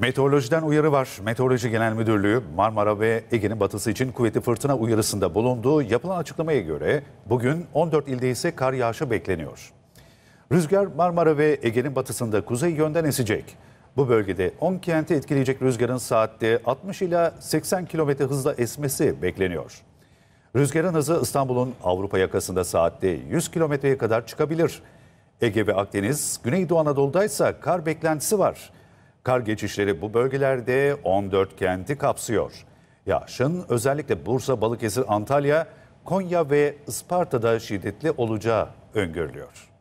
Meteorolojiden uyarı var. Meteoroloji Genel Müdürlüğü Marmara ve Ege'nin batısı için kuvvetli fırtına uyarısında bulunduğu yapılan açıklamaya göre bugün 14 ilde ise kar yağışı bekleniyor. Rüzgar Marmara ve Ege'nin batısında kuzey yönden esecek. Bu bölgede 10 kenti etkileyecek rüzgarın saatte 60 ila 80 kilometre hızla esmesi bekleniyor. Rüzgarın hızı İstanbul'un Avrupa yakasında saatte 100 kilometreye kadar çıkabilir. Ege ve Akdeniz, Güneydoğu Anadolu'da kar beklentisi var. Kar geçişleri bu bölgelerde 14 kenti kapsıyor. Yağışın özellikle Bursa, Balıkesir, Antalya, Konya ve Isparta'da şiddetli olacağı öngörülüyor.